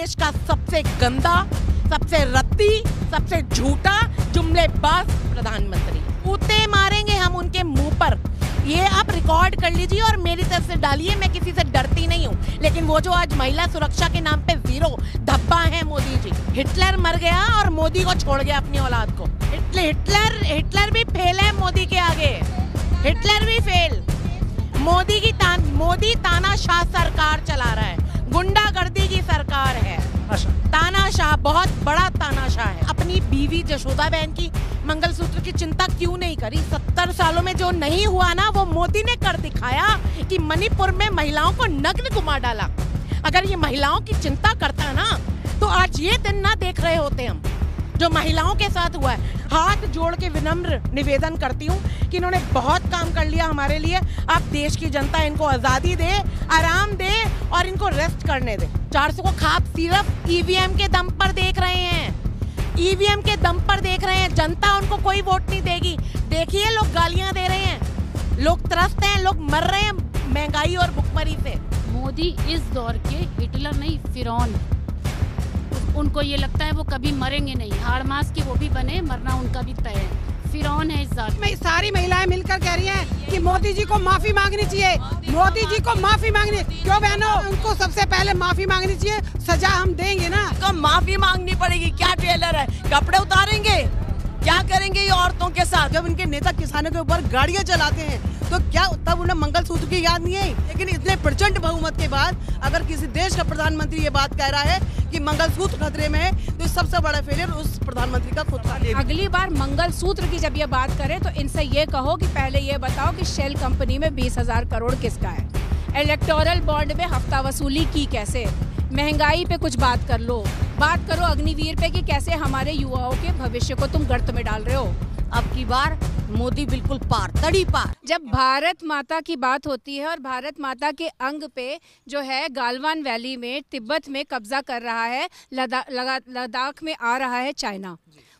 देश का सबसे गंदा सबसे रत्ती सबसे झूठा जुमलेबाज प्रधानमंत्री उतने मारेंगे हम उनके मुंह पर ये आप रिकॉर्ड कर लीजिए और मेरी तरफ से डालिए मैं किसी से डरती नहीं हूँ लेकिन वो जो आज महिला सुरक्षा के नाम पे जीरो धब्बा है मोदी जी हिटलर मर गया और मोदी को छोड़ गया अपनी औलाद को हिटलर हिटलर हिटलर भी फेल है मोदी के आगे हिटलर भी फेल मोदी की तान मोदी ताना शाह सरकार चला रहा है गुंडागर्दी की सरकार है अच्छा। तानाशाह बहुत बड़ा तानाशाह है अपनी बीवी जशोदा बहन की मंगलसूत्र की चिंता क्यों नहीं करी सत्तर सालों में जो नहीं हुआ ना वो मोदी ने कर दिखाया कि मणिपुर में महिलाओं को नग्न घुमा डाला अगर ये महिलाओं की चिंता करता ना तो आज ये दिन ना देख रहे होते हम जो महिलाओं के साथ हुआ है हाथ जोड़ के विनम्र निवेदन करती हूँ कि इन्होंने बहुत काम कर लिया हमारे लिए अब देश की जनता इनको आज़ादी दे आराम दे और इनको रेस्ट करने दे चार सौ को खाप सिर्फ ईवीएम e के दम पर देख रहे हैं ईवीएम e के दम पर देख रहे हैं जनता उनको कोई वोट नहीं देगी देखिए लोग गालियां दे रहे हैं लोग त्रस्त हैं लोग मर रहे हैं महंगाई और भुखमरी से मोदी इस दौर के हिटलर नहीं फिरौन उनको ये लगता है वो कभी मरेंगे नहीं हाड़ मास के वो भी बने मरना उनका भी तय है फिर है इस में सारी महिलाएं मिलकर कह रही हैं कि मोदी जी को माफी मांगनी चाहिए मोदी जी को माफी मांगनी क्यों बहनों उनको सबसे पहले माफी मांगनी चाहिए सजा हम देंगे ना तो माफी मांगनी पड़ेगी क्या ट्रेलर है कपड़े उतारेंगे क्या करेंगे ये औरतों के साथ जब इनके नेता किसानों के ऊपर गाड़ियां चलाते हैं तो क्या तब उन्हें मंगल सूत्र की याद नहीं आई लेकिन इतने प्रचंड बहुमत के बाद अगर किसी देश का प्रधानमंत्री ये बात कह रहा है कि मंगल सूत्र खतरे में है तो सबसे बड़ा फेलियर उस प्रधानमंत्री का खुद का अगली बार मंगल सूत्र की जब ये बात करें तो इनसे ये कहो की पहले ये बताओ की शेल कंपनी में बीस हजार करोड़ किसका है इलेक्टोरल बॉन्ड में हफ्ता वसूली की कैसे महंगाई पे कुछ बात कर लो बात करो अग्निवीर पे कि कैसे हमारे युवाओं के भविष्य को तुम गर्त में डाल रहे हो अब की बार मोदी बिल्कुल पार तड़ी पार जब भारत माता की बात होती है और भारत माता के अंग पे जो है गालवान वैली में तिब्बत में कब्जा कर रहा है लद्दाख में आ रहा है चाइना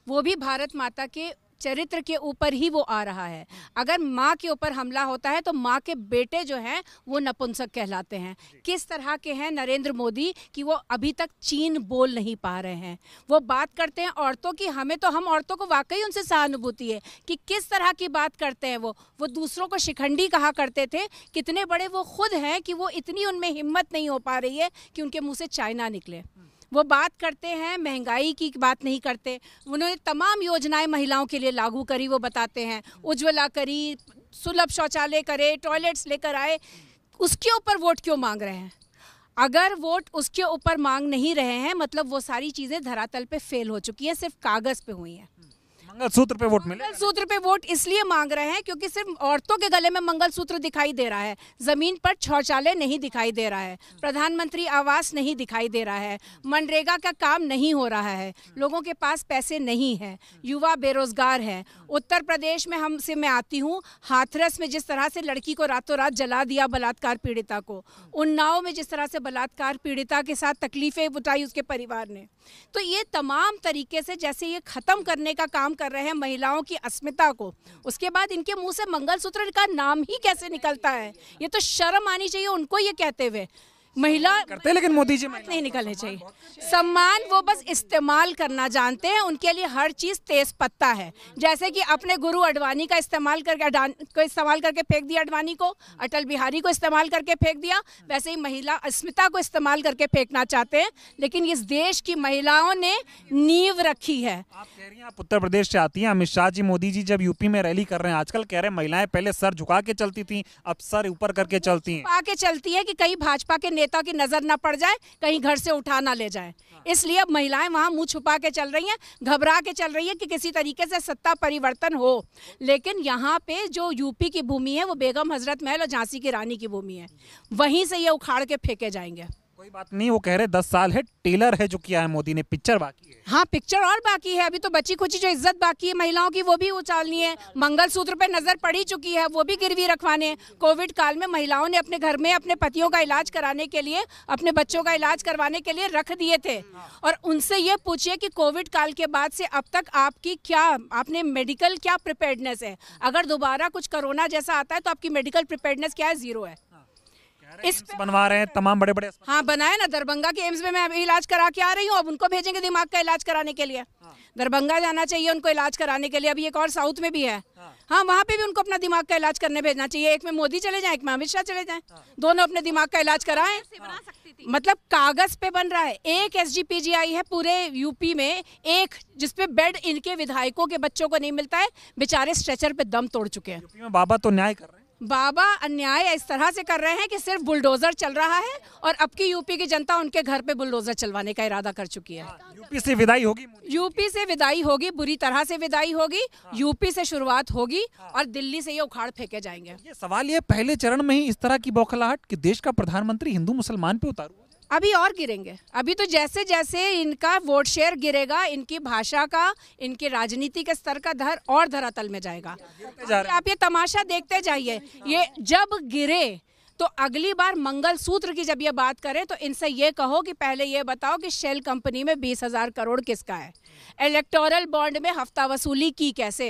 वो भी भारत माता के चरित्र के ऊपर ही वो आ रहा है अगर माँ के ऊपर हमला होता है तो माँ के बेटे जो हैं वो नपुंसक कहलाते हैं किस तरह के हैं नरेंद्र मोदी कि वो अभी तक चीन बोल नहीं पा रहे हैं वो बात करते हैं औरतों की हमें तो हम औरतों को वाकई उनसे सहानुभूति है कि किस तरह की बात करते हैं वो वो दूसरों को शिखंडी कहा करते थे कितने बड़े वो खुद हैं कि वो इतनी उनमें हिम्मत नहीं हो पा रही है कि उनके मुँह से चाइना निकले हम्म। वो बात करते हैं महंगाई की बात नहीं करते उन्होंने तमाम योजनाएं महिलाओं के लिए लागू करी वो बताते हैं उज्ज्वला करी सुलभ शौचालय करे टॉयलेट्स लेकर आए उसके ऊपर वोट क्यों मांग रहे हैं अगर वोट उसके ऊपर मांग नहीं रहे हैं मतलब वो सारी चीज़ें धरातल पे फेल हो चुकी हैं सिर्फ कागज़ पे हुई हैं मंगलसूत्र पे वोट मिले मंगलसूत्र पे वोट इसलिए मांग रहे हैं क्योंकि सिर्फ औरतों के गले में मंगलसूत्र दिखाई दे रहा है जमीन पर शौचालय नहीं दिखाई दे रहा है प्रधानमंत्री आवास नहीं दिखाई दे रहा है मनरेगा का काम नहीं हो रहा है लोगों के पास पैसे नहीं है युवा बेरोजगार है उत्तर प्रदेश में हम से मैं आती हूँ हाथरस में जिस तरह से लड़की को रातों रात जला दिया बलात्कार पीड़िता को उन्नाव में जिस तरह से बलात्कार पीड़िता के साथ तकलीफें उठाई उसके परिवार ने तो ये तमाम तरीके से जैसे ये खत्म करने का काम कर रहे हैं महिलाओं की अस्मिता को उसके बाद इनके मुंह से मंगलसूत्र का नाम ही कैसे निकलता है ये तो शर्म आनी चाहिए उनको ये कहते हुए महिला करते लेकिन मोदी जी नहीं निकलने चाहिए सम्मान वो बस इस्तेमाल करना जानते हैं उनके लिए हर चीज़ तेज पत्ता है जैसे कि अपने गुरु अडवाणी का इस्तेमाल करके को इस्तेमाल करके फेंक दिया अडवाणी को अटल बिहारी को इस्तेमाल करके फेंक दिया वैसे ही महिला अस्मिता को इस्तेमाल करके फेंकना चाहते हैं लेकिन इस देश की महिलाओं ने नींव रखी है आप उत्तर प्रदेश से आती है अमित शाह जी मोदी जी जब यूपी में रैली कर रहे हैं आजकल कह रहे हैं महिलाएं पहले सर झुका के चलती थी अब सर ऊपर करके चलती है आके चलती है की कई भाजपा के नेता की नज़र ना पड़ जाए कहीं घर से उठा ना ले जाए हाँ। इसलिए महिलाएं वहां मुंह छुपा के चल रही हैं घबरा के चल रही है कि किसी तरीके से सत्ता परिवर्तन हो लेकिन यहाँ पे जो यूपी की भूमि है वो बेगम हजरत महल और झांसी की रानी की भूमि है वहीं से ये उखाड़ के फेंके जाएंगे कोई बात नहीं वो कह रहे दस साल है टेलर है जो किया है मोदी ने पिक्चर बाकी है हाँ पिक्चर और बाकी है अभी तो बची खुची जो इज्जत बाकी है महिलाओं की वो भी उचालनी है मंगलसूत्र पे नजर पड़ी चुकी है वो भी गिरवी रखवाने कोविड काल में महिलाओं ने अपने घर में अपने पतियों का इलाज कराने के लिए अपने बच्चों का इलाज करवाने के लिए रख दिए थे और उनसे ये पूछिए कि कोविड काल के बाद से अब तक आपकी क्या आपने मेडिकल क्या प्रिपेयर्डनेस है अगर दोबारा कुछ कोरोना जैसा आता है तो आपकी मेडिकल प्रिपेयर्डनेस क्या है जीरो है इस बनवा रहे हैं तमाम बड़े बड़े हाँ बनाए ना दरभंगा के एम्स में मैं अभी इलाज करा के आ रही हूँ अब उनको भेजेंगे दिमाग का इलाज कराने के लिए हाँ। दरभंगा जाना चाहिए उनको इलाज कराने के लिए अभी एक और साउथ में भी है हाँ, हाँ वहाँ पे भी उनको अपना दिमाग का इलाज करने भेजना चाहिए एक में मोदी चले जाए एक में अमित शाह चले जाए हाँ। दोनों अपने दिमाग का इलाज कराए मतलब कागज पे बन रहा है एक एस है पूरे यूपी में एक जिसपे बेड इनके विधायकों के बच्चों को नहीं मिलता है बेचारे स्ट्रेचर पे दम तोड़ चुके हैं बाबा तो न्याय कर रहे हैं बाबा अन्याय इस तरह से कर रहे हैं कि सिर्फ बुलडोजर चल रहा है और अब की यूपी की जनता उनके घर पे बुलडोजर चलवाने का इरादा कर चुकी है यूपी से विदाई होगी यूपी से विदाई होगी बुरी तरह से विदाई होगी यूपी से शुरुआत होगी और दिल्ली से ये उखाड़ फेंके जाएंगे ये सवाल ये पहले चरण में ही इस तरह की बौखलाहट की देश का प्रधानमंत्री हिंदू मुसलमान पे उतारू अभी और गिरेंगे अभी तो जैसे जैसे इनका वोट शेयर गिरेगा इनकी भाषा का इनके राजनीति के स्तर का धर और धरातल में जाएगा जा आप ये तमाशा देखते जाइए ये जब गिरे तो अगली बार मंगल सूत्र की जब ये बात करें तो इनसे ये कहो कि पहले ये बताओ कि शेल कंपनी में बीस हज़ार करोड़ किसका है इलेक्टोरल बॉन्ड में हफ्ता वसूली की कैसे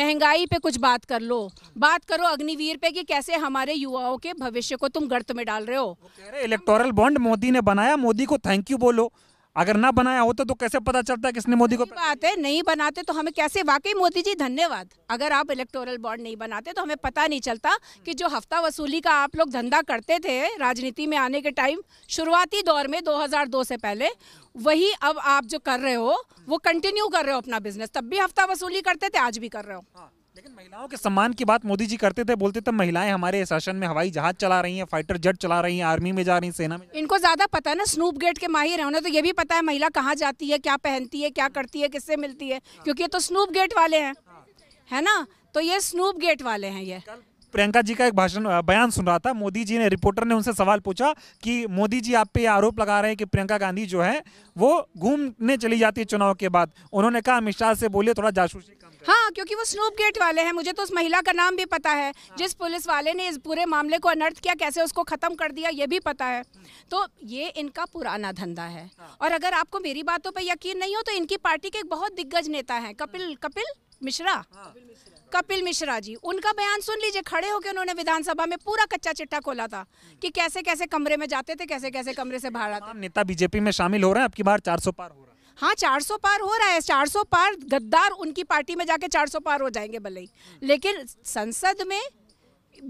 महंगाई पे कुछ बात कर लो बात करो अग्निवीर पे कि कैसे हमारे युवाओं के भविष्य को तुम गर्त में डाल रहे हो इलेक्टोरल बॉन्ड मोदी ने बनाया मोदी को थैंक यू बोलो अगर ना बनाया होता तो कैसे पता चलता किसने मोदी को बात है नहीं बनाते तो हमें कैसे वाकई मोदी जी धन्यवाद अगर आप इलेक्टोरल बॉन्ड नहीं बनाते तो हमें पता नहीं चलता कि जो हफ्ता वसूली का आप लोग धंधा करते थे राजनीति में आने के टाइम शुरुआती दौर में 2002 से पहले वही अब आप जो कर रहे हो वो कंटिन्यू कर रहे हो अपना बिजनेस तब भी हफ्ता वसूली करते थे आज भी कर रहे हो हाँ। लेकिन महिलाओं के सम्मान की बात मोदी जी करते थे बोलते थे महिलाएं हमारे शासन में हवाई जहाज चला रही हैं फाइटर जेट चला रही हैं आर्मी में जा रही हैं सेना में इनको ज्यादा पता है ना स्नूप गेट के माहिर है उन्हें तो ये भी पता है महिला कहाँ जाती है क्या पहनती है क्या करती है किससे मिलती है क्योंकि ये तो स्नूप गेट वाले हैं है ना तो ये स्नूप गेट वाले हैं ये प्रियंका जी का एक भाषण बयान सुन रहा था मोदी जी ने रिपोर्टर ने उनसे सवाल पूछा कि मोदी जी आप पे आरोप लगा रहे हैं कि प्रियंका गांधी जो है वो घूमने चली जाती है चुनाव के बाद उन्होंने कहा अमित शाह से बोलिए थोड़ा जासूसी हाँ क्योंकि वो स्नूप गेट वाले हैं मुझे तो उस महिला का नाम भी पता है हाँ। जिस पुलिस वाले ने इस पूरे मामले को अनर्थ किया कैसे उसको ख़त्म कर दिया ये भी पता है तो ये इनका पुराना धंधा है हाँ। और अगर आपको मेरी बातों पर यकीन नहीं हो तो इनकी पार्टी के एक बहुत दिग्गज नेता हैं कपिल हाँ। कपिल मिश्रा कपिल मिश्रा जी उनका बयान सुन लीजिए खड़े होकर उन्होंने विधानसभा में पूरा कच्चा चिट्ठा खोला था कि कैसे कैसे कमरे में जाते थे कैसे कैसे कमरे से बाहर आते नेता बीजेपी में शामिल हो रहे हैं आपकी बाहर चार सौ पार हो हाँ 400 पार हो रहा है 400 पार गद्दार उनकी पार्टी में जाके 400 पार हो जाएंगे भले ही लेकिन संसद में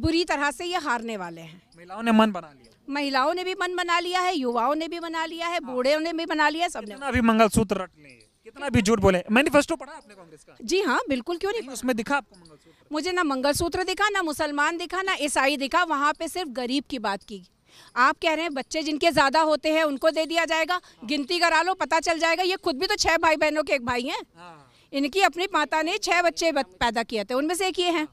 बुरी तरह से ये हारने वाले हैं महिलाओं ने मन बना लिया महिलाओं ने भी मन बना लिया है युवाओं ने भी बना लिया है हाँ। बूढ़े ने भी बना लिया सबने अभी सूत्र रख लिया कितना भी झूठ बोले मैनिफेस्टो पढ़ा आपने कांग्रेस का जी हाँ बिल्कुल क्यों नहीं, उसमें दिखा आपको मुझे ना मंगलसूत्र दिखा ना मुसलमान दिखा ना ईसाई दिखा वहाँ पे सिर्फ गरीब की बात की आप कह रहे हैं बच्चे जिनके ज़्यादा होते हैं उनको दे दिया जाएगा हाँ। गिनती करा लो पता चल जाएगा ये खुद भी तो छह भाई बहनों के एक भाई हैं हाँ। इनकी अपनी माता ने छह बच्चे पैदा किए थे उनमें से एक ये हैं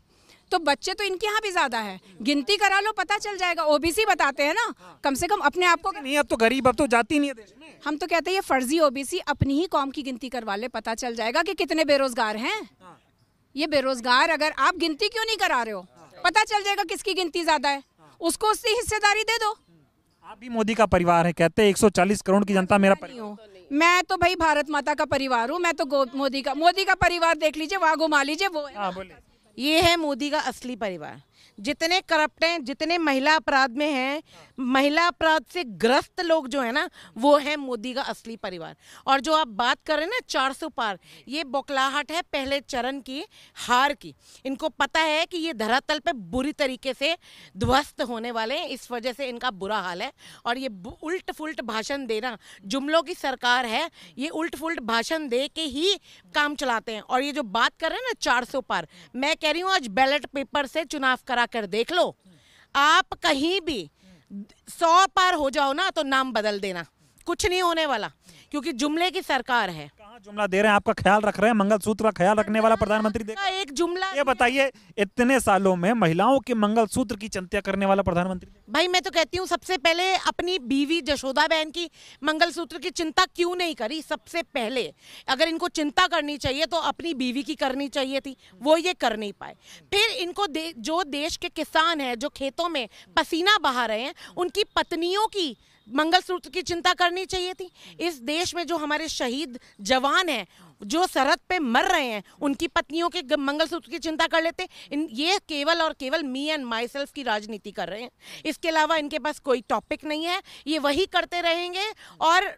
तो बच्चे तो इनके यहाँ भी ज्यादा है गिनती करा लो पता चल जाएगा ओबीसी बताते हैं ना हाँ। कम से कम अपने आप को नहीं अब तो गरीब अब तो जाती नहीं है हम तो कहते हैं ये फर्जी ओबीसी अपनी ही कॉम की गिनती करवा ले पता चल जाएगा कि कितने बेरोजगार हैं ये बेरोजगार अगर आप गिनती क्यों नहीं करा रहे हो पता चल जाएगा किसकी गिनती ज्यादा है उसको उसकी हिस्सेदारी दे दो आप भी मोदी का परिवार है कहते हैं 140 करोड़ की जनता मेरा परिवार मैं तो भाई भारत माता का परिवार हूँ मैं तो मोदी का मोदी का परिवार देख लीजिए वहाँ घुमा लीजिए वो है आ, हाँ, ये है मोदी का असली परिवार जितने करप्ट हैं जितने महिला अपराध में हैं महिला अपराध से ग्रस्त लोग जो है ना वो है मोदी का असली परिवार और जो आप बात कर रहे हैं ना चार सौ पार ये बौखलाहट है पहले चरण की हार की इनको पता है कि ये धरातल पे बुरी तरीके से ध्वस्त होने वाले हैं इस वजह से इनका बुरा हाल है और ये उल्ट फुलट भाषण देना जुमलों की सरकार है ये उल्ट फुलट भाषण दे के ही काम चलाते हैं और ये जो बात कर रहे हैं ना चार पार मैं कह रही हूँ आज बैलेट पेपर से चुनाव का करा कर देख लो आप कहीं भी सौ पार हो जाओ ना तो नाम बदल देना कुछ नहीं होने वाला क्योंकि जुमले की सरकार है जुमला दे रहे हैं आपका ख्याल रख रहे हैं मंगल सूत्र का ख्याल रखने वाला प्रधानमंत्री देखा एक जुमला ये बताइए इतने सालों में महिलाओं के मंगल सूत्र की चिंता करने वाला प्रधानमंत्री भाई मैं तो कहती हूँ सबसे पहले अपनी बीवी जशोदा बहन की मंगल सूत्र की चिंता क्यों नहीं करी सबसे पहले अगर इनको चिंता करनी चाहिए तो अपनी बीवी की करनी चाहिए थी वो ये कर नहीं पाए फिर इनको जो देश के किसान है जो खेतों में पसीना बहा रहे हैं उनकी पत्नियों की मंगलसूत्र की चिंता करनी चाहिए थी इस देश में जो हमारे शहीद जवान हैं जो सरहद पे मर रहे हैं उनकी पत्नियों के मंगलसूत्र की चिंता कर लेते इन ये केवल और केवल मी एंड माई सेल्फ की राजनीति कर रहे हैं इसके अलावा इनके पास कोई टॉपिक नहीं है ये वही करते रहेंगे और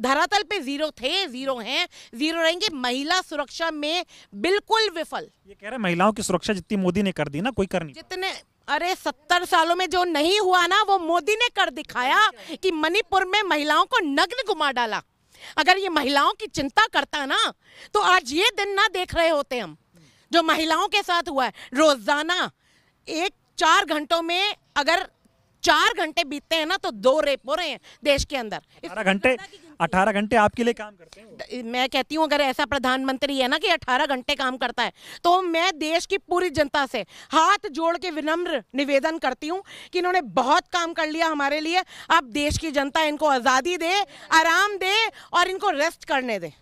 धरातल पे जीरो थे जीरो हैं जीरो रहेंगे महिला सुरक्षा में बिल्कुल विफल ये कह रहे महिलाओं की सुरक्षा जितनी मोदी ने कर दी ना कोई कर जितने अरे सत्तर सालों में जो नहीं हुआ ना वो मोदी ने कर दिखाया कि मणिपुर में महिलाओं को नग्न घुमा डाला अगर ये महिलाओं की चिंता करता ना तो आज ये दिन ना देख रहे होते हम जो महिलाओं के साथ हुआ है रोजाना एक चार घंटों में अगर चार घंटे बीतते हैं ना तो दो रेप हो रहे हैं देश के अंदर घंटे अठारह घंटे आपके लिए काम करते हैं मैं कहती हूँ अगर ऐसा प्रधानमंत्री है ना कि अठारह घंटे काम करता है तो मैं देश की पूरी जनता से हाथ जोड़ के विनम्र निवेदन करती हूँ कि इन्होंने बहुत काम कर लिया हमारे लिए अब देश की जनता इनको आज़ादी दे आराम दे और इनको रेस्ट करने दे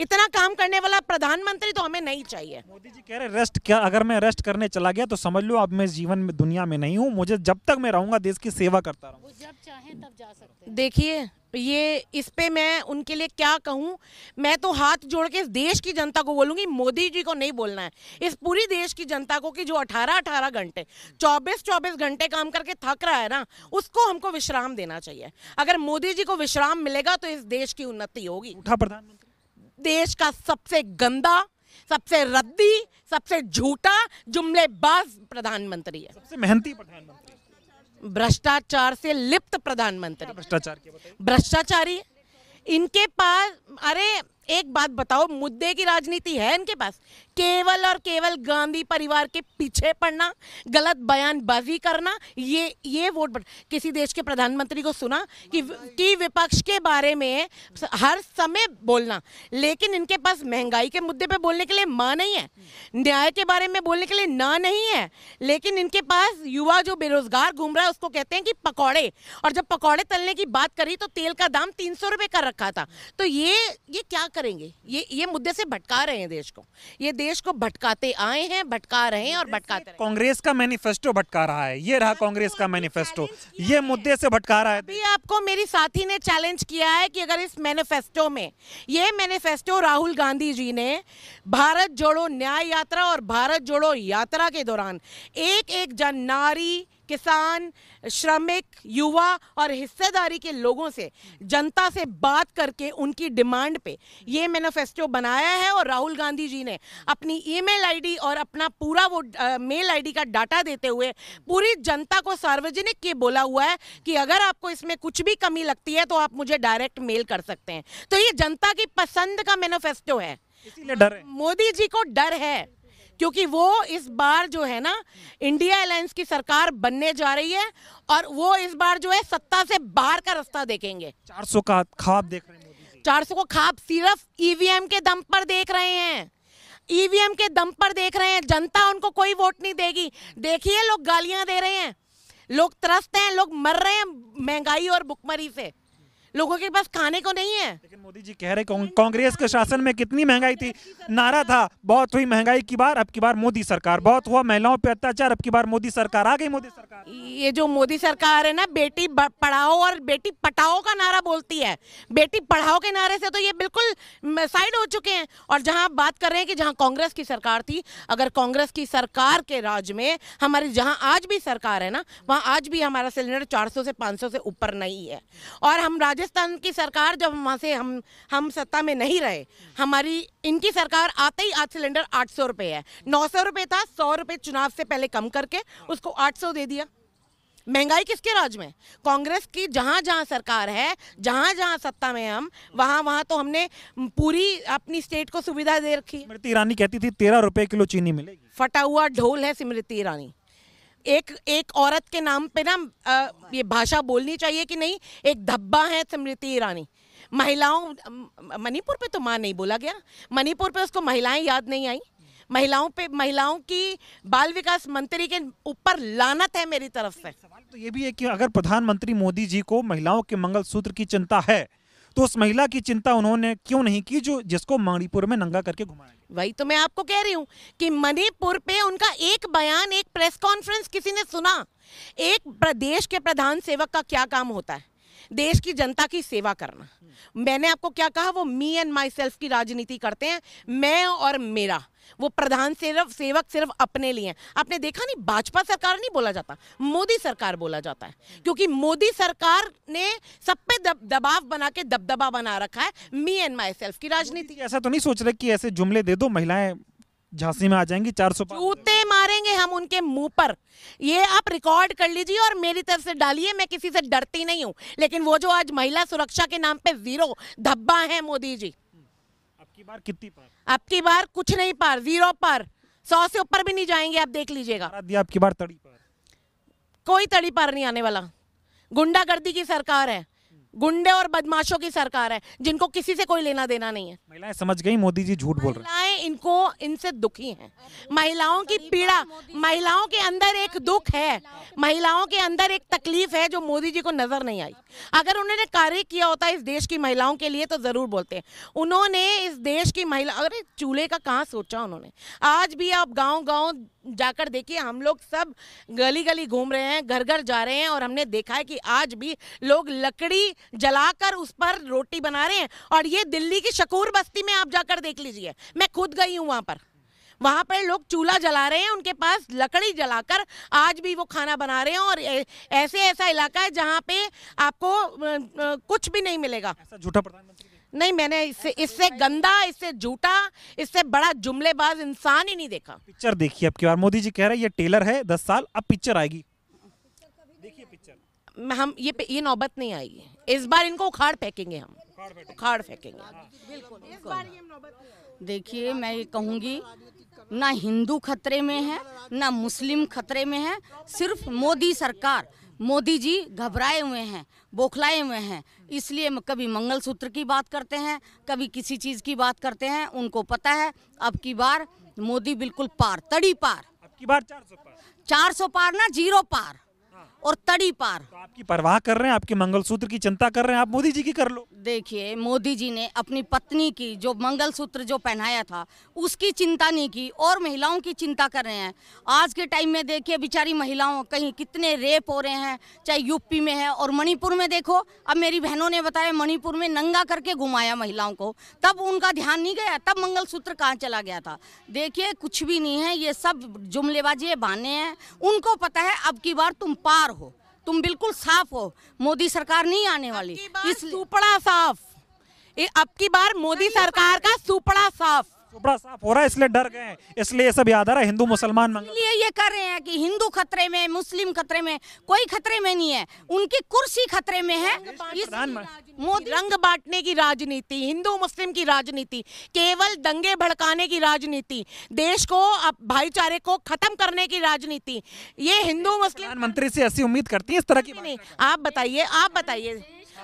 इतना काम करने वाला प्रधानमंत्री तो हमें नहीं चाहिए मोदी जी कह रहे रेस्ट क्या अगर मैं रेस्ट करने चला गया तो समझ लो अब मैं जीवन में दुनिया में नहीं हूँ मुझे जब तक मैं रहूंगा देश की सेवा करता रहूँ जब चाहे तब जा सकते देखिए ये इस पे मैं उनके लिए क्या कहूँ मैं तो हाथ जोड़ के इस देश की जनता को बोलूँगी मोदी जी को नहीं बोलना है इस पूरी देश की जनता को कि जो 18-18 घंटे 24-24 घंटे काम करके थक रहा है ना उसको हमको विश्राम देना चाहिए अगर मोदी जी को विश्राम मिलेगा तो इस देश की उन्नति होगी उठा प्रधानमंत्री देश का सबसे गंदा सबसे रद्दी सबसे झूठा जुमलेबाज प्रधानमंत्री है सबसे मेहनती प्रधानमंत्री भ्रष्टाचार से लिप्त प्रधानमंत्री भ्रष्टाचार भ्रष्टाचारी इनके पास अरे एक बात बताओ मुद्दे की राजनीति है इनके पास केवल और केवल गांधी परिवार के पीछे पड़ना गलत बयानबाजी करना ये ये वोट किसी देश के प्रधानमंत्री को सुना कि कि विपक्ष के बारे में हर समय बोलना लेकिन इनके पास महंगाई के मुद्दे पे बोलने के लिए माँ नहीं है न्याय के बारे में बोलने के लिए ना नहीं है लेकिन इनके पास युवा जो बेरोजगार घूम रहा है उसको कहते हैं कि पकौड़े और जब पकौड़े तलने की बात करी तो तेल का दाम तीन सौ रुपए कर रखा था तो ये ये क्या कर करेंगे ये ये मुद्दे से भटका रहे हैं देश को ये देश को भटकाते आए हैं भटका रहे हैं और भटकाते कांग्रेस का मैनिफेस्टो भटका रहा है ये रहा कांग्रेस का मैनिफेस्टो ये मुद्दे से भटका रहा है अभी आपको मेरी साथी ने चैलेंज किया है कि अगर इस मैनिफेस्टो में ये मैनिफेस्टो राहुल गांधी जी ने भारत जोड़ो न्याय यात्रा और भारत जोड़ो यात्रा के दौरान एक एक जन नारी किसान श्रमिक युवा और हिस्सेदारी के लोगों से जनता से बात करके उनकी डिमांड पे ये मैनिफेस्टो बनाया है और राहुल गांधी जी ने अपनी ईमेल आईडी और अपना पूरा वो मेल आईडी का डाटा देते हुए पूरी जनता को सार्वजनिक के बोला हुआ है कि अगर आपको इसमें कुछ भी कमी लगती है तो आप मुझे डायरेक्ट मेल कर सकते हैं तो ये जनता की पसंद का मैनोफेस्टो है मोदी जी को डर है क्योंकि वो इस बार जो है ना इंडिया अलायंस की सरकार बनने जा रही है और वो इस बार जो है सत्ता से बाहर का रास्ता देखेंगे 400 का खाब देख रहे हैं सौ को खाब सिर्फ ईवीएम e के दम पर देख रहे हैं ईवीएम e के दम पर देख रहे हैं जनता उनको कोई वोट नहीं देगी देखिए लोग गालियां दे रहे हैं लोग त्रस्त हैं लोग मर रहे हैं महंगाई और भुखमरी से लोगों के पास खाने को नहीं है लेकिन मोदी जी कह रहे कांग्रेस के शासन में कितनी महंगाई थी नारा था बहुत हुई महंगाई की बार अब की बार मोदी सरकार बहुत हुआ महिलाओं पे अत्याचार अब की बार मोदी सरकार आ गई मोदी सरकार ये जो मोदी सरकार है ना बेटी पढ़ाओ और बेटी पटाओ का नारा बोलती है बेटी पढ़ाओ के नारे से तो ये बिल्कुल साइड हो चुके हैं और जहाँ बात कर रहे हैं कि जहाँ कांग्रेस की सरकार थी अगर कांग्रेस की सरकार के राज में हमारी जहाँ आज भी सरकार है ना वहाँ आज भी हमारा सिलेंडर चार से पाँच से ऊपर नहीं है और हम राज्य राजस्थान की सरकार जब वहाँ से हम हम सत्ता में नहीं रहे हमारी इनकी सरकार आते ही आज सिलेंडर आठ सौ रुपये है नौ सौ रुपये था सौ रुपये चुनाव से पहले कम करके उसको आठ सौ दे दिया महंगाई किसके राज में कांग्रेस की जहाँ जहाँ सरकार है जहाँ जहाँ सत्ता में हम वहाँ वहाँ तो हमने पूरी अपनी स्टेट को सुविधा दे रखी स्मृति ईरानी कहती थी तेरह रुपए किलो चीनी मिलेगी फटा हुआ ढोल है स्मृति ईरानी एक एक औरत के नाम पे ना ये भाषा बोलनी चाहिए कि नहीं एक धब्बा है स्मृति ईरानी महिलाओं मणिपुर पे तो माँ नहीं बोला गया मणिपुर पे उसको महिलाएं याद नहीं आई महिलाओं पे महिलाओं की बाल विकास मंत्री के ऊपर लानत है मेरी तरफ से सवाल तो ये भी है कि अगर प्रधानमंत्री मोदी जी को महिलाओं के मंगलसूत्र की चिंता है तो उस महिला की चिंता उन्होंने क्यों नहीं की जो जिसको मणिपुर में नंगा करके घुमाया वही तो मैं आपको कह रही हूँ कि मणिपुर पे उनका एक बयान एक प्रेस कॉन्फ्रेंस किसी ने सुना एक प्रदेश के प्रधान सेवक का क्या काम होता है देश की जनता की सेवा करना मैंने आपको क्या कहा वो मी एंड माई सेल्फ की राजनीति करते हैं मैं और मेरा वो प्रधान सेवक सेवक सिर्फ अपने लिए आपने देखा नहीं भाजपा सरकार नहीं बोला जाता मोदी सरकार बोला जाता है क्योंकि मोदी सरकार ने सब पे दब, दबाव बना के दबदबा बना रखा है मी एंड माई सेल्फ की राजनीति ऐसा तो नहीं सोच रहे कि ऐसे जुमले दे दो महिलाएं झांसी में आ जाएंगी चार सौ जूते मारेंगे हम उनके मुंह पर ये आप रिकॉर्ड कर लीजिए और मेरी तरफ से डालिए मैं किसी से डरती नहीं हूँ लेकिन वो जो आज महिला सुरक्षा के नाम पे जीरो धब्बा है मोदी जी आपकी बार कितनी पार आपकी बार कुछ नहीं पार जीरो पार सौ से ऊपर भी नहीं जाएंगे आप देख लीजिएगा आपकी बार तड़ी पार कोई तड़ी पार नहीं आने वाला गुंडागर्दी की सरकार है गुंडे और बदमाशों की सरकार है जिनको किसी से कोई लेना देना नहीं है महिलाएं समझ गई मोदी जी झूठ बोल रहे हैं महिलाएं इनको इनसे दुखी हैं महिलाओं की पीड़ा महिलाओं के अंदर एक दुख है महिलाओं के अंदर एक तकलीफ है जो मोदी जी को नजर नहीं आई अगर उन्होंने कार्य किया होता इस देश की महिलाओं के लिए तो जरूर बोलते हैं उन्होंने इस देश की महिला अरे चूल्हे का कहाँ सोचा उन्होंने आज भी आप गाँव गाँव जाकर देखिए हम लोग सब गली गली घूम रहे हैं घर घर जा रहे हैं और हमने देखा है कि आज भी लोग लकड़ी जलाकर उस पर रोटी बना रहे हैं और ये दिल्ली की शकूर बस्ती में आप जाकर देख लीजिए मैं खुद गई हूँ वहाँ पर वहाँ पर लोग चूल्हा जला रहे हैं उनके पास लकड़ी जलाकर आज भी वो खाना बना रहे हैं और ऐसे ऐसा इलाका है जहाँ पे आपको कुछ भी नहीं मिलेगा झूठा प्रधानमंत्री नहीं मैंने इससे इससे गंदा इससे झूठा इससे बड़ा जुमलेबाज इंसान ही नहीं देखा पिक्चर देखिए अब की बार मोदी जी कह रहे हैं ये टेलर है दस साल अब पिक्चर आएगी देखिए पिक्चर हम ये ये नौबत नहीं आएगी इस बार इनको उखाड़ फेंकेंगे हम उखाड़ फेंकेंगे देखिए मैं ये कहूँगी ना हिंदू खतरे में है ना मुस्लिम खतरे में है सिर्फ मोदी सरकार मोदी जी घबराए हुए हैं बौखलाए हुए हैं इसलिए कभी मंगलसूत्र की बात करते हैं कभी किसी चीज़ की बात करते हैं उनको पता है अब की बार मोदी बिल्कुल पार तड़ी पार अब की बार चार सौ पार चार सौ पार ना जीरो पार और तड़ी पार तो आपकी परवाह कर रहे हैं आपके मंगलसूत्र की चिंता कर रहे हैं आप मोदी जी की कर लो देखिए मोदी जी ने अपनी पत्नी की जो मंगलसूत्र जो पहनाया था उसकी चिंता नहीं की और महिलाओं की चिंता कर रहे हैं आज के टाइम में देखिए बिचारी महिलाओं कहीं कितने रेप हो रहे हैं चाहे यूपी में है और मणिपुर में देखो अब मेरी बहनों ने बताया मणिपुर में नंगा करके घुमाया महिलाओं को तब उनका ध्यान नहीं गया तब मंगल कहाँ चला गया था देखिए कुछ भी नहीं है ये सब जुमलेबाजी बहाने हैं उनको पता है अब की बार तुम पार ईमानदार हो तुम बिल्कुल साफ हो मोदी सरकार नहीं आने वाली इस सुपड़ा साफ अब की बार मोदी सरकार का सुपड़ा साफ सुपड़ा साफ हो रहा है इसलिए डर गए इसलिए ये सब याद आ रहा है हिंदू मुसलमान इसलिए ये कर रहे हैं कि हिंदू खतरे में मुस्लिम खतरे में कोई खतरे में नहीं है उनकी कुर्सी खतरे में है मोदी रंग बांटने की राजनीति हिंदू मुस्लिम की राजनीति केवल दंगे भड़काने की राजनीति देश को भाईचारे को खत्म करने की राजनीति ये हिंदू मुस्लिम प्रधानमंत्री से ऐसी उम्मीद करती है इस तरह की नहीं आप बताइए आप बताइए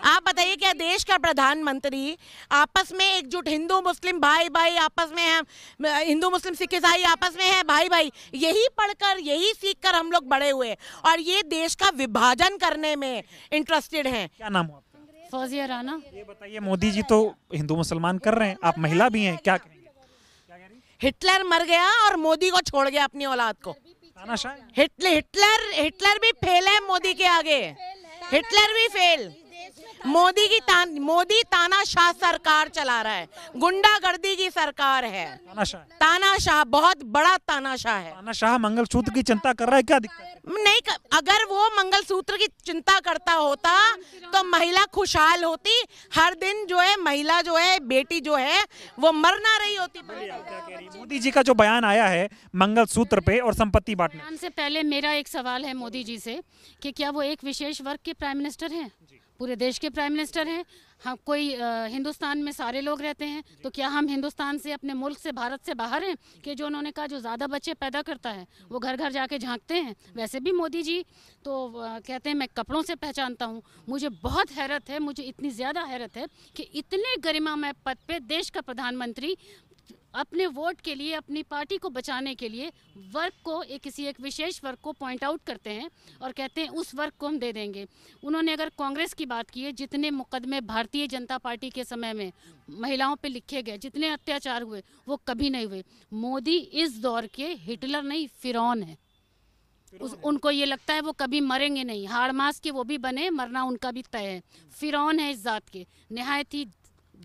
आप बताइए क्या देश का प्रधानमंत्री आपस में एकजुट हिंदू मुस्लिम भाई भाई आपस में है हिंदू मुस्लिम सिख ईसाई आपस में है भाई भाई यही पढ़कर यही सीख कर हम लोग बड़े हुए और ये देश का विभाजन करने में इंटरेस्टेड हैं क्या नाम फौजिया राना ये बताइए मोदी जी तो हिंदू मुसलमान कर रहे हैं आप महिला भी हैं क्या हिटलर मर गया और मोदी को छोड़ गया अपनी औलाद को हिटलर हिटलर हिटलर भी फेल है मोदी के आगे हिटलर भी फेल मोदी की तान, मोदी तानाशाह सरकार चला रहा है गुंडागर्दी की सरकार है तानाशाह ताना बहुत बड़ा तानाशाह है तानाशाह मंगलसूत्र की चिंता कर रहा है क्या दिक्कत नहीं कर, अगर वो मंगलसूत्र की चिंता करता होता तो महिला खुशहाल होती हर दिन जो है महिला जो है बेटी जो है वो मर ना रही होती मोदी जी का जो बयान आया है मंगल सूत्र पे और संपत्ति बांटने से पहले मेरा एक सवाल है मोदी जी से कि क्या वो एक विशेष वर्ग के प्राइम मिनिस्टर हैं पूरे देश के प्राइम मिनिस्टर हैं हम कोई हिंदुस्तान में सारे लोग रहते हैं तो क्या हम हिंदुस्तान से अपने मुल्क से भारत से बाहर हैं कि जो उन्होंने कहा जो ज़्यादा बच्चे पैदा करता है वो घर घर जाके झांकते हैं वैसे भी मोदी जी तो कहते हैं मैं कपड़ों से पहचानता हूँ मुझे बहुत हैरत है मुझे इतनी ज़्यादा हैरत है कि इतने गरिमामय पद पर देश का प्रधानमंत्री अपने वोट के लिए अपनी पार्टी को बचाने के लिए वर्क को एक किसी एक विशेष वर्ग को पॉइंट आउट करते हैं और कहते हैं उस वर्ग को हम दे देंगे उन्होंने अगर कांग्रेस की बात की है जितने मुकदमे भारतीय जनता पार्टी के समय में महिलाओं पे लिखे गए जितने अत्याचार हुए वो कभी नहीं हुए मोदी इस दौर के हिटलर नहीं फिरौन है उस उनको ये लगता है वो कभी मरेंगे नहीं हाड़ मास के वो भी बने मरना उनका भी तय है फिरौन है इस जात के नहायत ही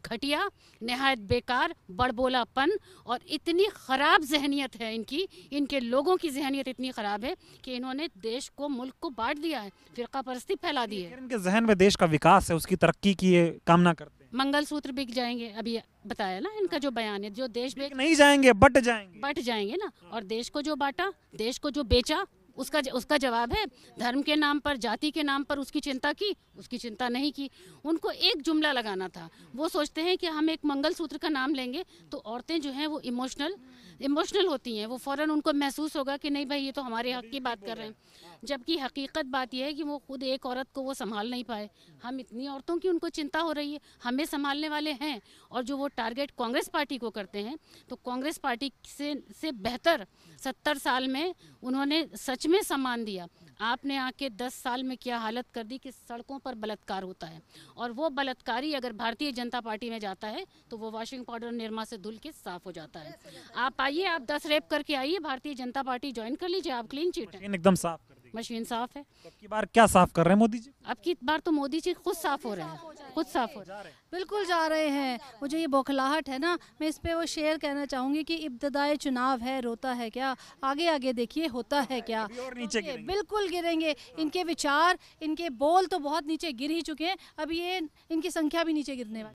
घटिया नहायत बेकार बड़बोलापन और इतनी ख़राब जहनीत है इनकी इनके लोगों की जहनीत इतनी ख़राब है कि इन्होंने देश को मुल्क को बांट दिया है फ़िरका परस्ती फैला दी है इनके जहन में देश का विकास है उसकी तरक्की की कामना करते मंगलसूत्र बिक जाएंगे अभी बताया ना इनका जो बयान है जो देश में नहीं जाएंगे बट जाएंगे बट जाएंगे ना हाँ। और देश को जो बांटा देश को जो बेचा उसका उसका जवाब है धर्म के नाम पर जाति के नाम पर उसकी चिंता की उसकी चिंता नहीं की उनको एक जुमला लगाना था वो सोचते हैं कि हम एक मंगलसूत्र का नाम लेंगे तो औरतें जो हैं वो इमोशनल इमोशनल होती हैं वो फ़ौर उनको महसूस होगा कि नहीं भाई ये तो हमारे हक की बात कर रहे हैं हाँ। जबकि हकीकत बात यह है कि वो खुद एक औरत को वो संभाल नहीं पाए हम इतनी औरतों की उनको चिंता हो रही है हमें संभालने वाले हैं और जो वो टारगेट कांग्रेस पार्टी को करते हैं तो कांग्रेस पार्टी से से बेहतर सत्तर साल में उन्होंने सच में सम्मान दिया आपने आके दस साल में क्या हालत कर दी कि सड़कों पर बलात्कार होता है और वो बलात्कारी अगर भारतीय जनता पार्टी में जाता है तो वो वॉशिंग पाउडर निरमा से धुल के साफ हो जाता है आप आइए आप दस रेप करके आइए भारतीय जनता पार्टी ज्वाइन कर लीजिए आप क्लीन चिट एकदम साफ मशीन साफ है अब की बार क्या साफ कर रहे हैं मोदी जी अब की बार तो मोदी जी खुद साफ हो रहे हैं खुद साफ हो रहे हैं बिल्कुल जा रहे हैं वो जो ये बौखलाहट है ना मैं इस पे वो शेयर कहना चाहूंगी कि इब्तदाई चुनाव है रोता है क्या आगे आगे देखिए होता है क्या और नीचे गिरेंगे। बिल्कुल गिरेंगे इनके विचार इनके बोल तो बहुत नीचे गिर ही चुके हैं अब ये इनकी संख्या भी नीचे गिरने वाली